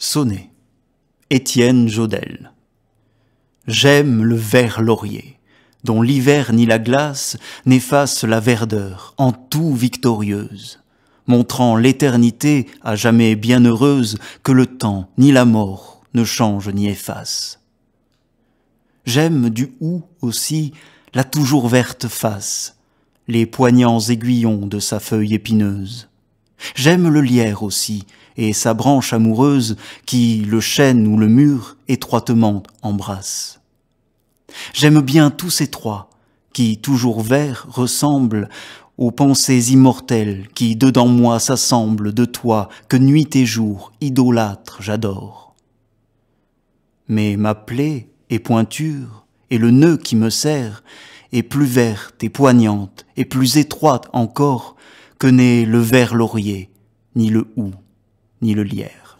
Sonnet. Étienne Jodel. J'aime le vert laurier, dont l'hiver ni la glace n'efface la verdeur, en tout victorieuse, montrant l'éternité à jamais bienheureuse que le temps ni la mort ne change ni efface. J'aime du hou aussi la toujours verte face, les poignants aiguillons de sa feuille épineuse J'aime le lierre aussi, et sa branche amoureuse qui, le chêne ou le mur, étroitement embrasse. J'aime bien tous ces trois, qui, toujours verts, ressemblent aux pensées immortelles qui, dedans moi, s'assemblent de toi, que nuit et jour, idolâtre, j'adore. Mais ma plaie et pointure, et le nœud qui me serre, est plus verte et poignante, et plus étroite encore, que n'est le vert laurier, ni le hou, ni le lierre.